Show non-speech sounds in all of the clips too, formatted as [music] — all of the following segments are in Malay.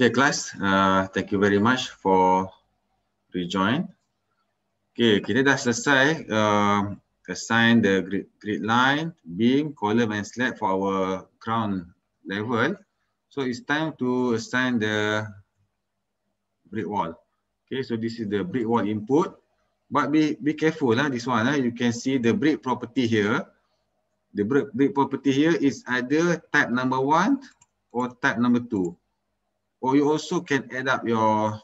Okay, class. Uh, thank you very much for rejoin. Okay, kita dah selesai uh, assign the grid, grid line, beam, column and slab for our crown level. So it's time to assign the brick wall. Okay, so this is the brick wall input. But be be careful lah. this one, lah. you can see the brick property here. The brick, brick property here is either type number one or type number two or oh, you also can add up your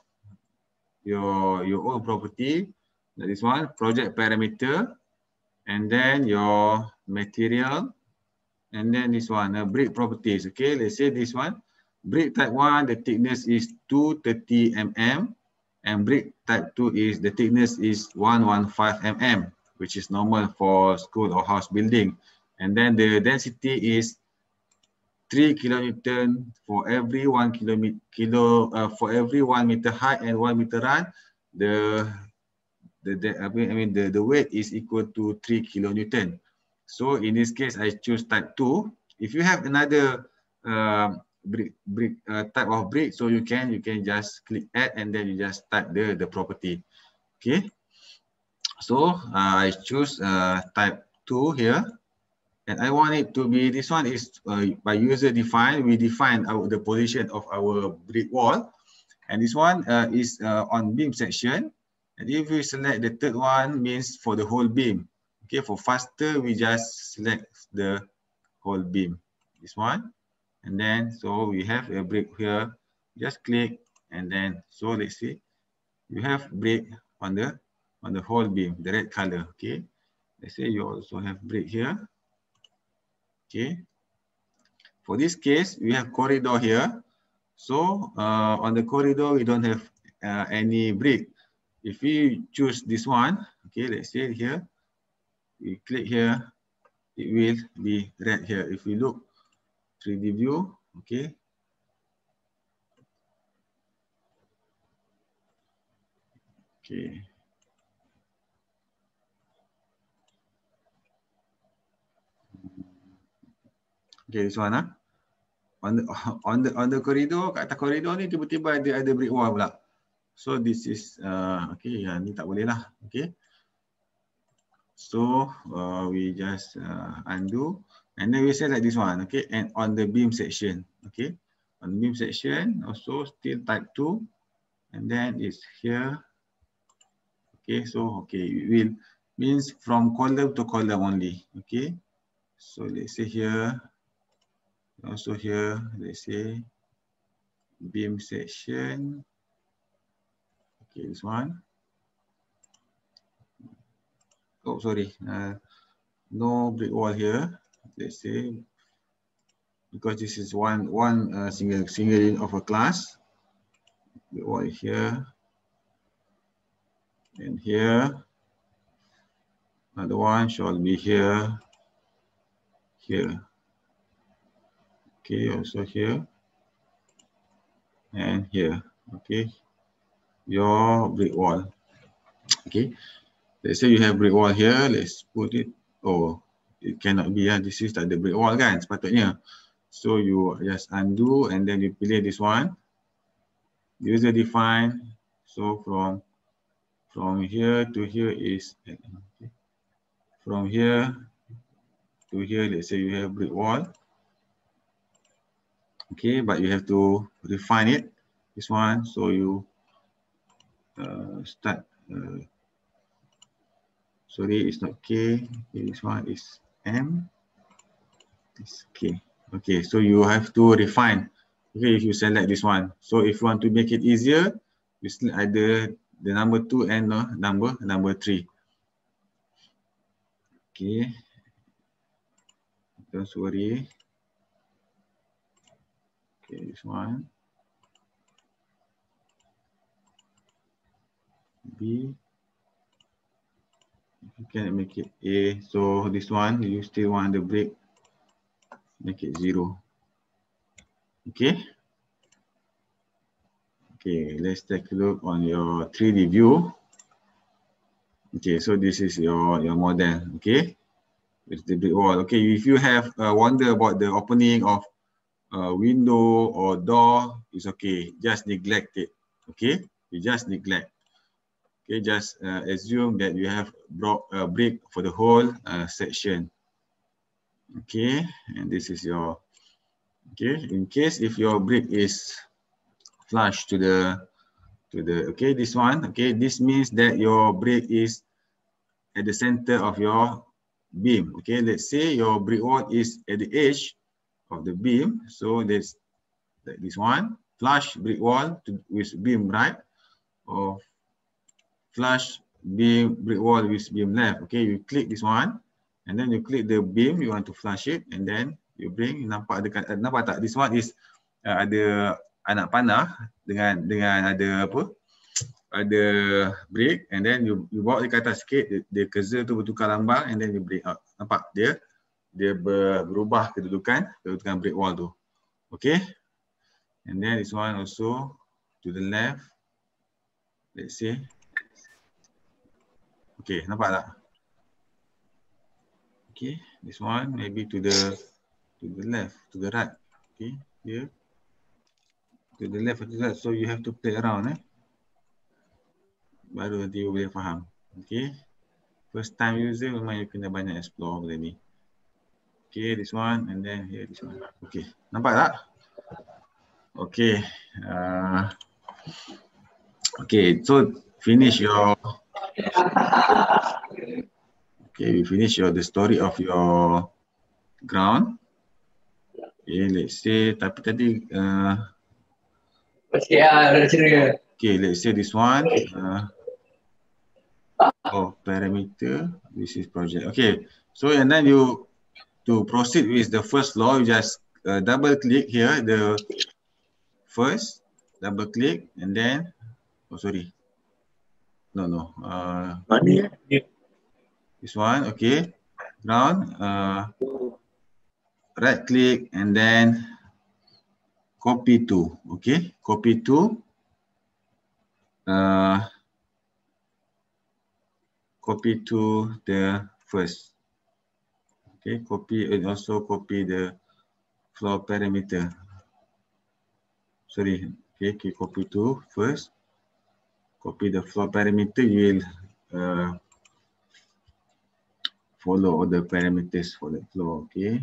your your own property that is one project parameter and then your material and then this one a uh, brick properties okay let's say this one brick type 1 the thickness is 230 mm and brick type 2 is the thickness is 115 mm which is normal for school or house building and then the density is three kilonewton for every one kilometer kilo uh, for every one meter height and one meter run, the the, the I mean, I mean the, the weight is equal to three kilonewton. So in this case, I choose type two. If you have another uh, brick, brick uh, type of brick, so you can you can just click add and then you just type the the property. Okay. So uh, I choose uh, type two here. And I want it to be, this one is uh, by user defined. We define our, the position of our brick wall. And this one uh, is uh, on beam section. And if we select the third one means for the whole beam. Okay, for faster, we just select the whole beam. This one. And then, so we have a brick here. Just click and then, so let's see. You have brick on the, on the whole beam, the red color, okay? Let's say you also have brick here. Okay. For this case, we have corridor here. So uh, on the corridor, we don't have uh, any brick. If we choose this one, okay, let's say here, we click here, it will be red here. If we look 3D view, okay, okay. Okay, this one ah. On the, [laughs] on the on the corridor, kat atas corridor ni tiba-tiba ada ada brick wall pula. So this is uh, okay, ya ni tak boleh lah. Okay. So uh, we just uh, undo and then we say like this one, okay? And on the beam section, okay? On beam section also still type 2 and then it's here. Okay, so okay, it will means from column to column only, okay? So let's say here Also here, they say beam section. Okay, this one. Oh, sorry. Uh, no brick wall here. Let's say because this is one one uh, single single of a class. Brick wall here and here. Another one shall be here. Here okay also here and here okay your brick wall okay let's say you have brick wall here let's put it oh it cannot be yeah. this is tak the brick wall kan sepatutnya so you just undo and then you play this one user define so from from here to here is okay. from here to here let's say you have brick wall okay but you have to refine it this one so you uh, start uh, sorry it's not k okay, this one is m it's k okay so you have to refine okay if you select this one so if you want to make it easier you still add the, the number two and uh, number number three okay don't worry this one, B, you can make it A, so this one, you still want the break, make it zero. Okay. Okay, let's take a look on your 3D view. Okay, so this is your, your model, okay? With the brick wall. Okay, if you have a uh, wonder about the opening of uh, window or door, is okay. Just neglect it. Okay, you just neglect. Okay, just uh, assume that you have brought a break for the whole uh, section. Okay, and this is your, okay, in case if your brick is flush to the, to the, okay, this one, okay, this means that your brick is at the center of your beam. Okay, let's say your brick wall is at the edge of the beam. So this this one flush brick wall to, with beam right or flush beam brick wall with beam left. Okay, you click this one and then you click the beam you want to flush it and then you bring nampak ada eh, nampak tak this one is uh, ada anak panah dengan dengan ada apa ada brick and then you you bawa dekat atas sikit dia, dia kerja tu bertukar lambang and then you break out nampak dia dia berubah kedudukan kedudukan brick wall tu okay and then this one also to the left let's see okay nampak tak okay this one maybe to the to the left to the right okay here to the left or to the right so you have to play around eh baru nanti you boleh faham okay first time user memang you kena banyak explore benda ni Okay, this one and then here this one. Okay, nampak tak? Okay. Uh, okay, so finish your... Okay, we finish your, the story of your ground. Okay, let's say, tapi tadi... Uh, ah, okay, let's say this one. Uh, oh, parameter. This is project. Okay, so and then you to proceed with the first law, you just uh, double click here the first double click and then oh sorry no no uh one this one okay ground uh right click and then copy to okay copy to uh copy to the first Okay, copy and also copy the flow parameter. Sorry, okay, okay copy to first. Copy the flow parameter, you will uh, follow all the parameters for the flow, okay.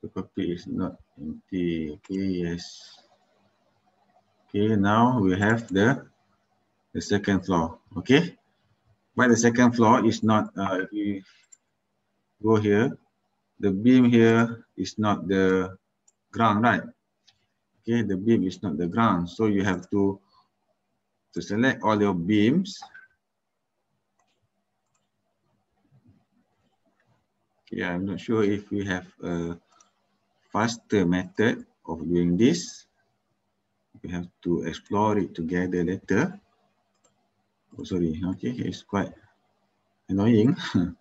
The copy is not empty, okay, yes. Okay, now we have the the second floor, okay. But the second floor is not, uh, if go here. The beam here is not the ground, right? Okay, the beam is not the ground. So you have to, to select all your beams. Okay, I'm not sure if we have a faster method of doing this. We have to explore it together later. Oh, sorry, okay, it's quite annoying. [laughs]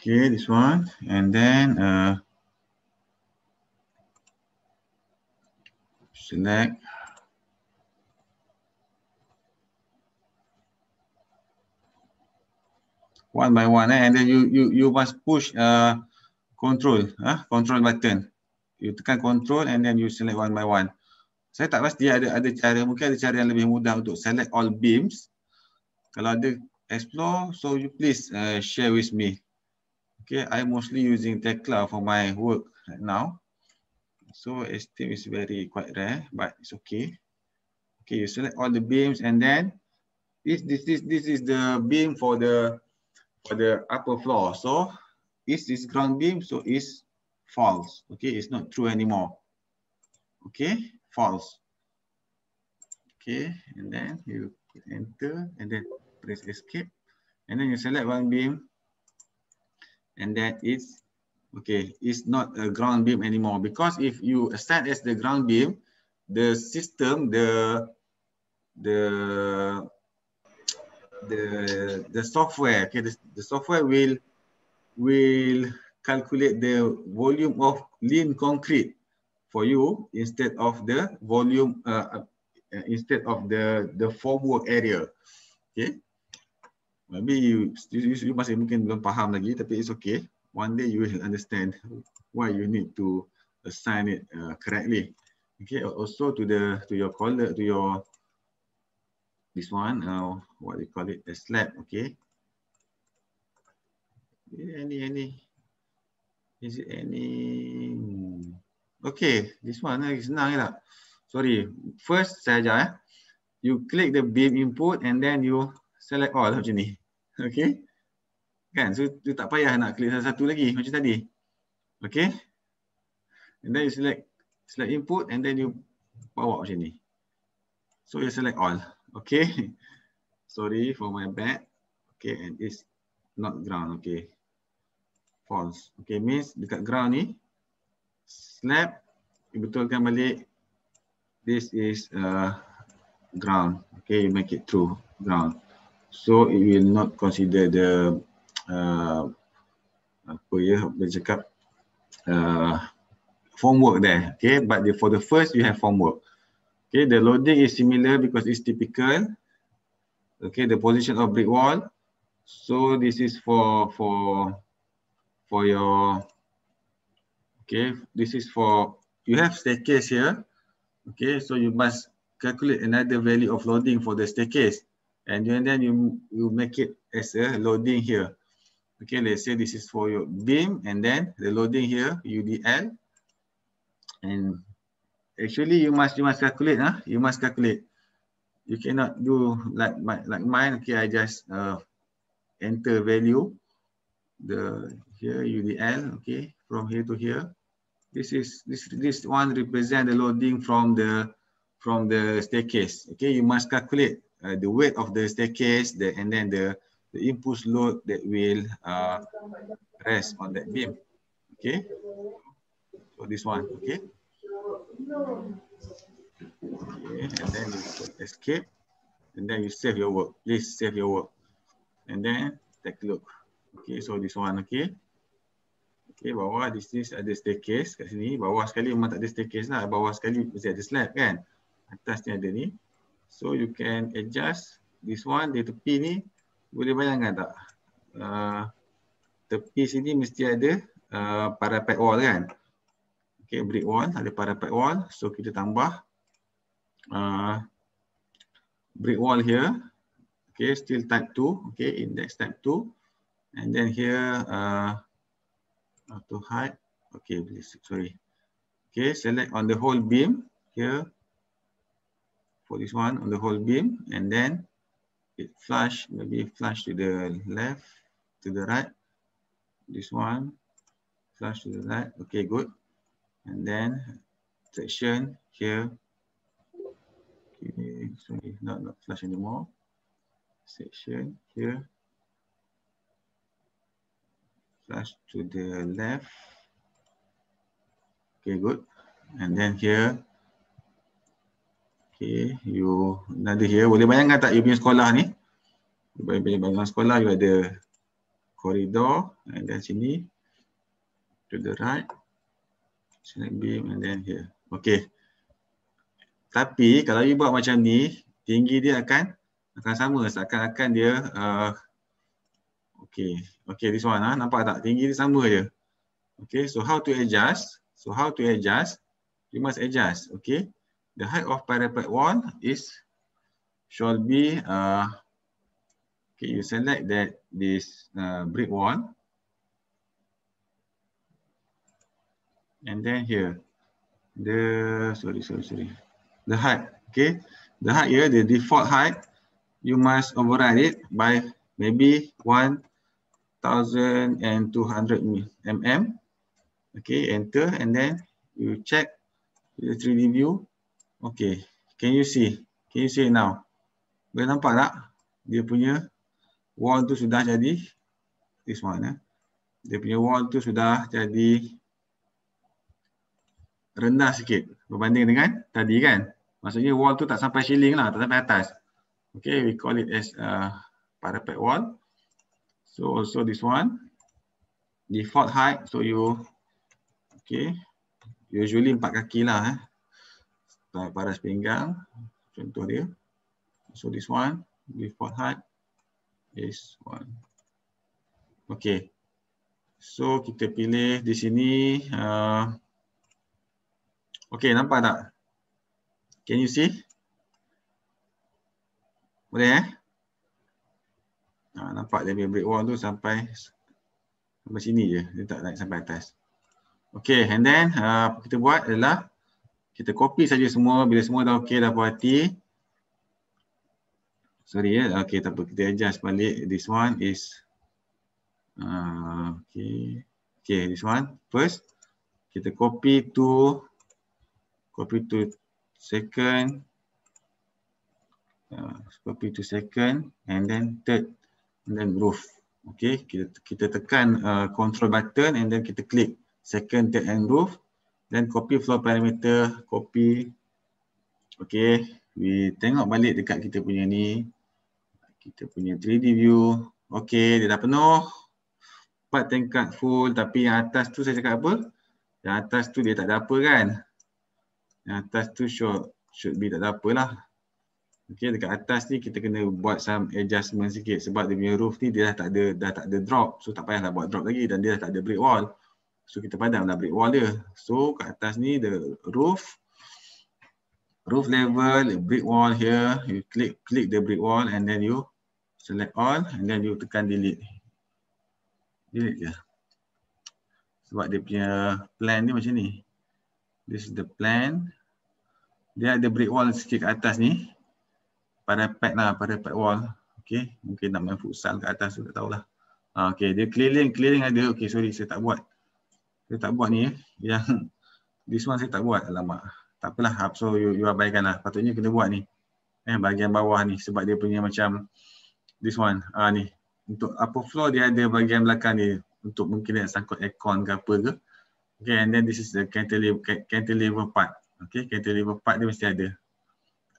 Okay, this one, and then uh, select. One by one, eh? and then you you you must push uh control ah huh? control button. You tekan control and then you select one by one. Saya tak pasti ada ada cara mungkin ada cara yang lebih mudah untuk select all beams. Kalau ada explore, so you please uh, share with me. Okay, I'm mostly using Tekla for my work right now. So STM is very quite rare, but it's okay. Okay, you select all the beams and then this this this this is the beam for the for the upper floor. So this is ground beam, so it's false. Okay, it's not true anymore. Okay, false. Okay, and then you enter and then press escape. And then you select one beam and that is okay it's not a ground beam anymore because if you set as the ground beam the system the the the the software okay the, the software will will calculate the volume of lean concrete for you instead of the volume uh, uh instead of the the formwork area okay Maybe you, you, you masih mungkin belum faham lagi, tapi it's okay. One day you will understand why you need to assign it uh, correctly. Okay, also to the to your caller to your this one, uh, what we call it, a slab. Okay. Any any, is it any? Hmm. Okay, this one uh, is senang lah. Sorry, first saja. Eh. You click the beam input and then you select all macam ni. Okay, Kan? So dia tak payah nak klik salah satu lagi macam tadi. Okay, And then you select select input and then you bawa macam ni. So you select all. Okay, [laughs] Sorry for my bad. Okay, and it's not ground. Okay, False. Okay, means dekat ground ni snap you betulkan balik this is uh, ground. Okay, you make it true ground so it will not consider the uh, apa ya boleh cakap uh, formwork there okay but the, for the first you have formwork okay the loading is similar because it's typical okay the position of brick wall so this is for for for your okay this is for you have staircase here okay so you must calculate another value of loading for the staircase and then, then you you make it as a loading here. Okay, let's say this is for your beam, and then the loading here UDL. And actually, you must you must calculate, huh? You must calculate. You cannot do like my like mine. Okay, I just uh, enter value the here UDL. Okay, from here to here. This is this this one represent the loading from the from the staircase. Okay, you must calculate. Uh, the weight of the staircase the, and then the, the impulse load that will uh, rest on that beam. Okay. So this one, okay. okay. And then you put escape and then you save your work. Please save your work. And then take a look. Okay, so this one, okay. Okay, bawah this is ada staircase kat sini. Bawah sekali memang tak ada staircase lah. Bawah sekali mesti ada slab kan. Atas ni ada ni. So you can adjust this one di tepi ni. Boleh bayangkan tak? Uh, tepi sini mesti ada uh, parapet wall kan? Okay, brick wall. Ada parapet wall. So kita tambah uh, brick wall here. Okay, still type 2. Okay, index type 2. And then here, uh, to hide. Okay, please, sorry. Okay, select on the whole beam here. for this one on the whole beam and then it flash, maybe flash to the left, to the right. This one, flash to the right. Okay, good. And then section here. Okay, sorry, not, not flush anymore. Section here. Flush to the left. Okay, good. And then here, Okay, you another here. Boleh bayangkan tak you punya sekolah ni? You punya bangunan sekolah, you ada koridor and then sini to the right. Sini beam and then here. Okay. Tapi kalau you buat macam ni, tinggi dia akan akan sama. Seakan-akan dia uh, okay. Okay, this one. Huh? Ah, nampak tak? Tinggi dia sama je. Okay, so how to adjust? So how to adjust? You must adjust. Okay the height of parapet wall is shall be uh, okay you select that this uh, brick wall and then here the sorry sorry sorry the height okay the height here the default height you must override it by maybe 1200 mm okay enter and then you check the 3d view Okay. Can you see? Can you see now? Boleh nampak tak? Dia punya wall tu sudah jadi. This one. Eh? Dia punya wall tu sudah jadi rendah sikit berbanding dengan tadi kan. Maksudnya wall tu tak sampai ceiling lah. Tak sampai atas. Okay. We call it as a uh, parapet wall. So also this one. Default height. So you okay. Usually empat kaki lah. Eh? tarik paras pinggang contoh dia so this one we for heart this one Okay, so kita pilih di sini uh, okey nampak tak can you see boleh eh ha, nampak dia break wall tu sampai sampai sini je dia tak naik sampai atas Okay, and then uh, apa kita buat adalah kita copy saja semua bila semua dah okey dah hati. sorry ya eh. okey tak apa kita adjust balik this one is uh, Okay, okey this one first kita copy to copy to second uh, copy to second and then third and then roof Okay, kita kita tekan uh, control button and then kita klik second third and roof Then copy flow parameter, copy. Okay, we tengok balik dekat kita punya ni. Kita punya 3D view. Okay, dia dah penuh. Part tingkat full tapi yang atas tu saya cakap apa? Yang atas tu dia tak ada apa kan? Yang atas tu should, should be tak ada apa lah. Okay, dekat atas ni kita kena buat some adjustment sikit sebab dia punya roof ni dia dah tak ada dah tak ada drop. So tak payahlah buat drop lagi dan dia dah tak ada brick wall. So kita padang padamlah brick wall dia. So kat atas ni the roof roof level, the brick wall here, you click click the brick wall and then you select all and then you tekan delete. Delete je. Sebab dia punya plan ni macam ni. This is the plan. Dia ada brick wall sikit kat atas ni. Parapet lah, parapet wall. Okay, mungkin nak main futsal kat atas tu tak tahulah. Ah, okay, dia clearing, clearing ada. Okay, sorry saya tak buat saya tak buat ni eh. Yang [laughs] this one saya tak buat. Alamak. Tak apalah. So you, you abaikan lah. Patutnya kena buat ni. Eh bahagian bawah ni. Sebab dia punya macam this one. Ah ni. Untuk apa floor dia ada bahagian belakang ni. Untuk mungkin nak sangkut aircon ke apa ke. Okay and then this is the cantilever, cantilever part. Okay cantilever part dia mesti ada.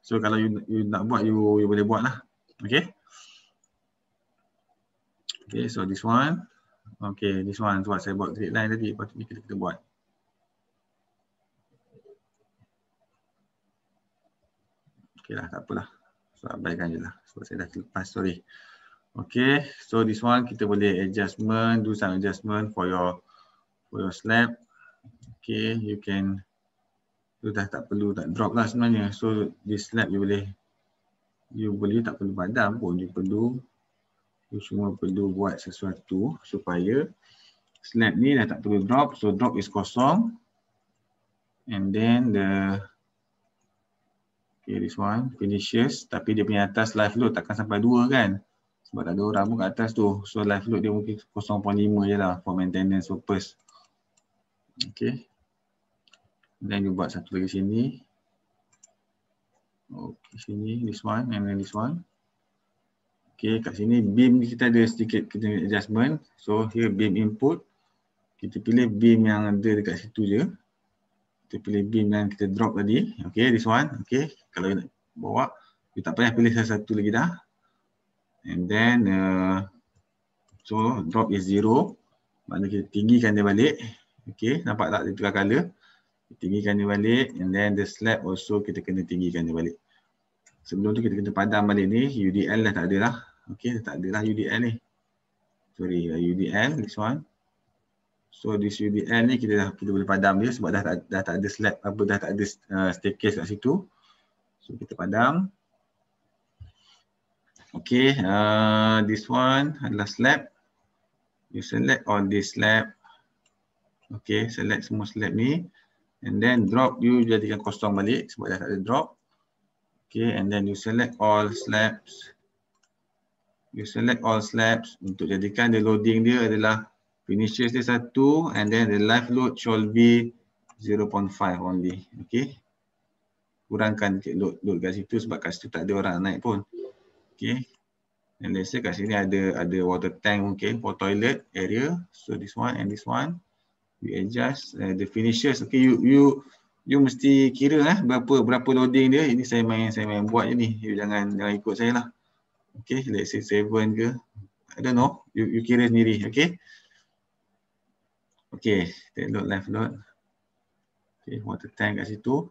So kalau you, you nak buat you, you boleh buat lah. Okay. Okay so this one. Okay, this one sebab saya buat straight line tadi, lepas ni kita, kita buat. Okay lah, tak apalah. So, abaikan je lah. Sebab saya dah terlepas, sorry. Okay, so this one kita boleh adjustment, do some adjustment for your for your slab. Okay, you can tu dah tak perlu tak drop lah sebenarnya. So this slab you boleh you boleh tak perlu padam pun you perlu you semua perlu buat sesuatu supaya slab ni dah tak perlu drop so drop is kosong and then the okay this one finishes tapi dia punya atas live load takkan sampai 2 kan sebab ada orang pun kat atas tu so live load dia mungkin 0.5 je lah for maintenance purpose okay then you buat satu lagi sini okay sini this one and then this one Okay, kat sini beam ni kita ada sedikit kita adjustment. So here beam input. Kita pilih beam yang ada dekat situ je. Kita pilih beam yang kita drop tadi. Okay, this one. Okay, kalau nak bawa. Kita tak payah pilih satu lagi dah. And then, uh, so drop is zero. Maksudnya kita tinggikan dia balik. Okay, nampak tak dia tukar color. Kita tinggikan dia balik. And then the slab also kita kena tinggikan dia balik. Sebelum tu kita kena padam balik ni UDL dah tak ada lah Okay, tak ada lah UDL ni. Sorry, lah, UDL this one. So this UDL ni kita dah kita boleh padam dia sebab dah tak, dah tak ada slab apa dah tak ada uh, staircase kat situ. So kita padam. Okay, uh, this one adalah slab. You select all this slab. Okay, select semua slab ni. And then drop you jadikan kosong balik sebab dah tak ada drop. Okay, and then you select all slabs you select all slabs untuk jadikan the loading dia adalah finishes dia satu and then the live load shall be 0.5 only okay kurangkan sikit load, load kat situ sebab kat situ tak ada orang naik pun okay and let's say kat sini ada ada water tank okay for toilet area so this one and this one you adjust uh, the finishes okay you you you mesti kira eh berapa berapa loading dia ini saya main saya main buat je ni you jangan jangan ikut saya lah Okay, let's say 7 ke. I don't know. You, you kira sendiri. Okay. Okay, take load, left load. Okay, water tank kat situ.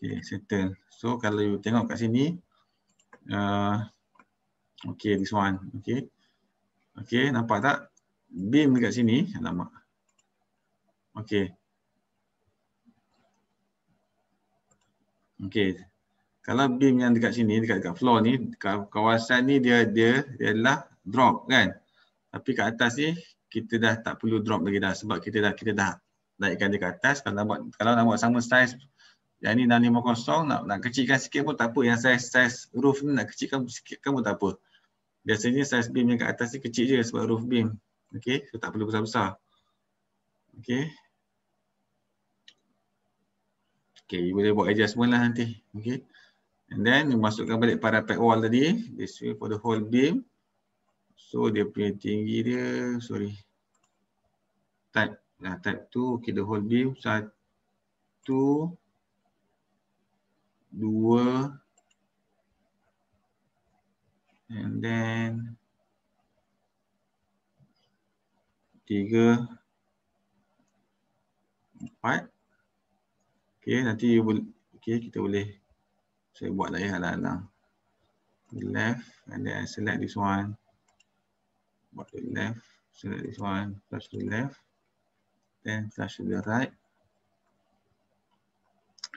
Okay, settle. So, kalau you tengok kat sini. Uh, okay, this one. Okay. Okay, nampak tak? Beam dekat sini. Alamak. Okay. Okay kalau beam yang dekat sini dekat dekat floor ni kawasan ni dia dia adalah drop kan tapi kat atas ni kita dah tak perlu drop lagi dah sebab kita dah kita dah naikkan dia ke atas kalau nak buat kalau nak buat sama size yang ni 650 nak nak kecilkan sikit pun tak apa yang size size roof ni nak kecilkan sikit kamu tak apa biasanya size beam yang kat atas ni kecil je sebab roof beam okey so tak perlu besar-besar okey okey boleh buat adjustment lah nanti okey And then you masukkan balik parapet wall tadi. This way for the whole beam. So dia punya tinggi dia, sorry. Type, nah type tu, okay the whole beam. Satu, dua, and then tiga, empat. Okay, nanti you boleh, okay kita boleh saya buat tak payah lah left and then select this one buat the left select this one touch the left then touch the right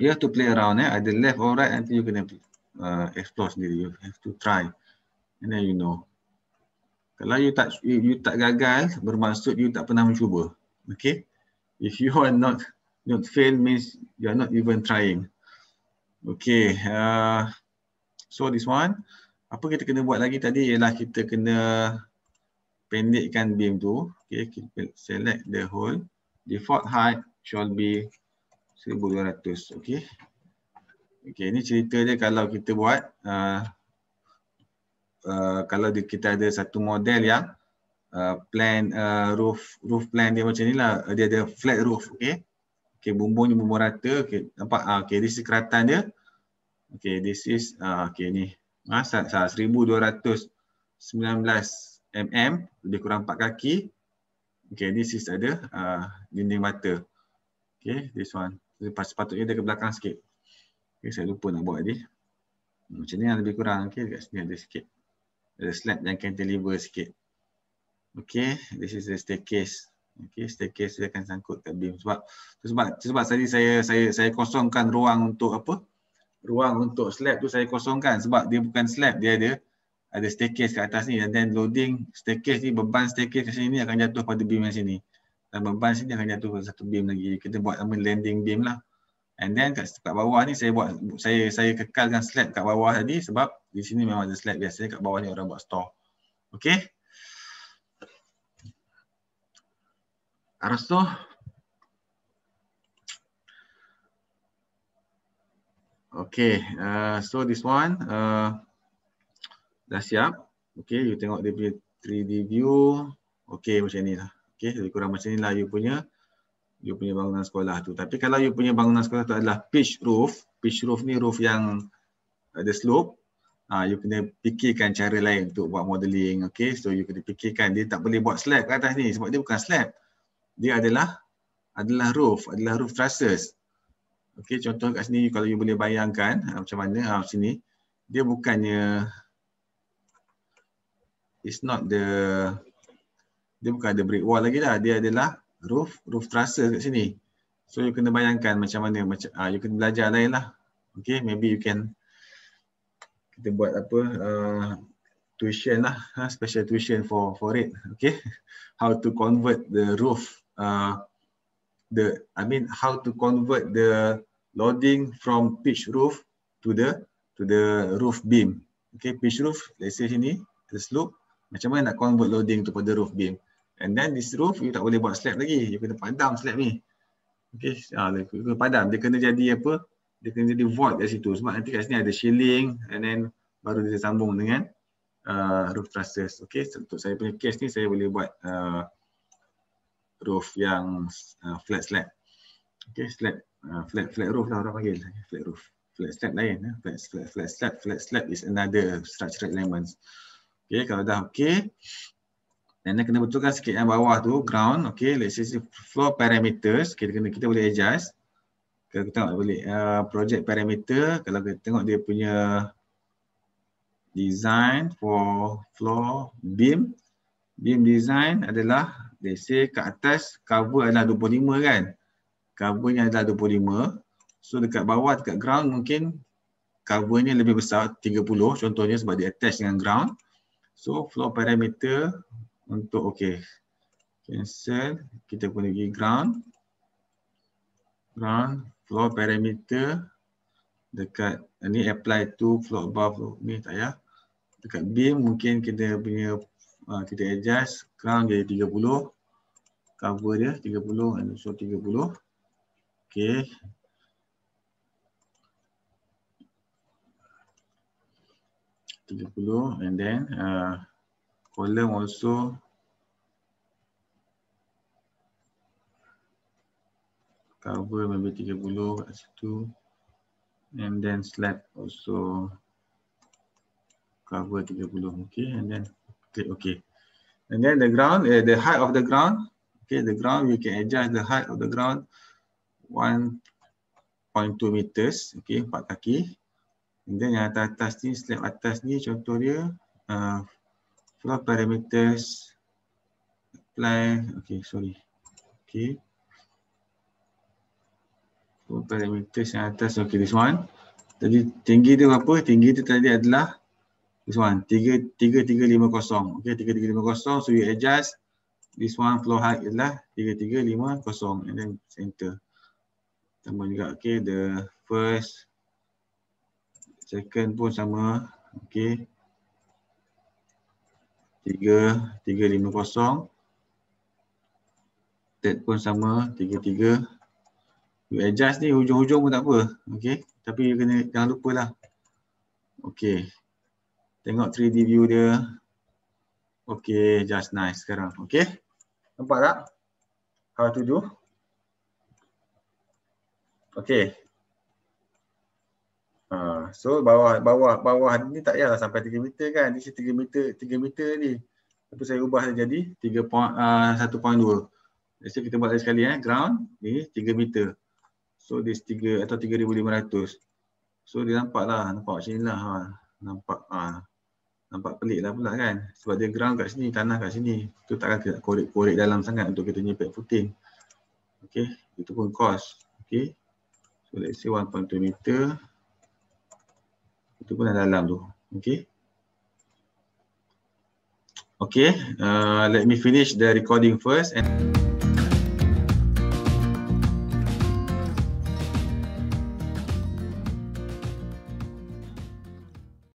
you have to play around eh either left or right until you kena uh, explore sendiri you have to try and then you know kalau you tak you, you tak gagal bermaksud you tak pernah mencuba okay if you are not not fail means you are not even trying Okay, uh, so this one, apa kita kena buat lagi tadi ialah kita kena pendekkan beam tu. Okay, kita select the hole. Default height shall be 1200. Okay. Okay, ini cerita dia kalau kita buat, uh, uh, kalau kita ada satu model yang uh, plan uh, roof roof plan dia macam ni lah. Dia ada flat roof. Okay. Okay, ni bumbung rata. Okay, nampak? Ah, okay, this is keratan dia. Okay, this is, ah, okay ni. Masa ah, 1219 mm. Lebih kurang 4 kaki. Okay, this is ada ah, dinding mata. Okay, this one. Lepas sepatutnya dia ke belakang sikit. Okay, saya lupa nak buat ni. Hmm, macam ni yang lebih kurang. Okay, dekat sini ada sikit. Ada slab yang can deliver sikit. Okay, this is the staircase okey staircase dia akan sangkut kat beam sebab sebab sebab tadi saya saya saya kosongkan ruang untuk apa ruang untuk slab tu saya kosongkan sebab dia bukan slab dia ada ada staircase kat atas ni dan then loading staircase ni beban staircase kat sini ni akan jatuh pada beam yang sini dan beban sini akan jatuh pada satu beam lagi kita buat nama landing beam lah and then kat, kat bawah ni saya buat saya saya kekalkan slab kat bawah tadi sebab di sini memang ada slab biasanya kat bawah ni orang buat store okey Раз то. Okay, uh, so this one uh, dah siap. Okay, you tengok dia punya 3D view. Okay, macam ni lah. Okay, lebih kurang macam ni lah you punya you punya bangunan sekolah tu. Tapi kalau you punya bangunan sekolah tu adalah pitch roof, pitch roof ni roof yang ada slope, uh, you kena fikirkan cara lain untuk buat modeling. Okay, so you kena fikirkan dia tak boleh buat slab kat atas ni sebab dia bukan slab dia adalah adalah roof, adalah roof trusses. Okey, contoh kat sini kalau you boleh bayangkan ha, macam mana ha, sini dia bukannya it's not the dia bukan ada brick wall lagi dah. Dia adalah roof roof trusses kat sini. So you kena bayangkan macam mana macam ha, you kena belajar lain lah. Okay, maybe you can kita buat apa uh, tuition lah, ha, special tuition for for it. Okay, [laughs] how to convert the roof Uh, the I mean how to convert the loading from pitch roof to the to the roof beam. Okay, pitch roof. Let's say sini the slope. Macam mana nak convert loading to pada roof beam? And then this roof, you tak boleh buat slab lagi. You kena padam slab ni. Okay, ah, uh, kena padam. Dia kena jadi apa? Dia kena jadi void kat situ. Sebab nanti kat sini ada shilling. and then baru dia sambung dengan uh, roof trusses. Okay, so, untuk saya punya case ni, saya boleh buat uh, roof yang uh, flat slab. Okay, slab uh, flat flat roof lah orang panggil flat roof. Flat slab lain ya. Flat, flat, flat slab flat slab is another structural element. Okay, kalau dah okay, dan kena betulkan sikit yang bawah tu ground okay let's say floor parameters kita kena kita boleh adjust kalau kita tengok boleh uh, project parameter kalau kita tengok dia punya design for floor beam beam design adalah let's say kat atas cover adalah 25 kan covernya adalah 25 so dekat bawah dekat ground mungkin covernya lebih besar 30 contohnya sebab dia attach dengan ground so flow parameter untuk okay cancel kita guna pergi ground ground flow parameter dekat ni apply to flow above ni tak payah dekat beam mungkin kita punya Ah, Tidak adjust crown jadi 30 cover dia 30 and so 30 tiga puluh and then uh, column also cover maybe tiga puluh. kat situ and then slab also cover puluh. okay and then Okay, okay. And then the ground, uh, the height of the ground. Okay, the ground we can adjust the height of the ground, 1.2 meters. Okay, empat kaki. And then yang atas, atas ni, slab atas ni, contoh dia, uh, floor parameters, apply, okay, sorry. Okay. Floor parameters yang atas, okay, this one. Tadi tinggi dia berapa? Tinggi dia tadi adalah 1.2 this one 3350 okay 3350 so you adjust this one flow height ialah 3350 and then center tambah juga okay the first second pun sama okay 3350 third pun sama tiga tiga, you adjust ni hujung-hujung pun tak apa okay tapi you kena jangan lupa lah okay Tengok 3D view dia. Okay, just nice sekarang. Okay. Nampak tak? Kalau tuju. Okay. Uh, so bawah bawah bawah ni tak payahlah sampai 3 meter kan. This 3 meter 3 meter ni. Lepas saya ubah dia jadi 3.1.2. Uh, Let's say kita buat lagi sekali eh. Ground ni 3 meter. So this 3 atau 3500. So dia nampak lah. Nampak macam ni lah. Ha. Nampak. Ha nampak pelik lah pula kan sebab dia ground kat sini, tanah kat sini tu takkan kita korek-korek dalam sangat untuk kita punya back footing Okay, itu pun cost Okay, so let's say 1.2 meter itu pun dalam tu, okay Okay, uh, let me finish the recording first and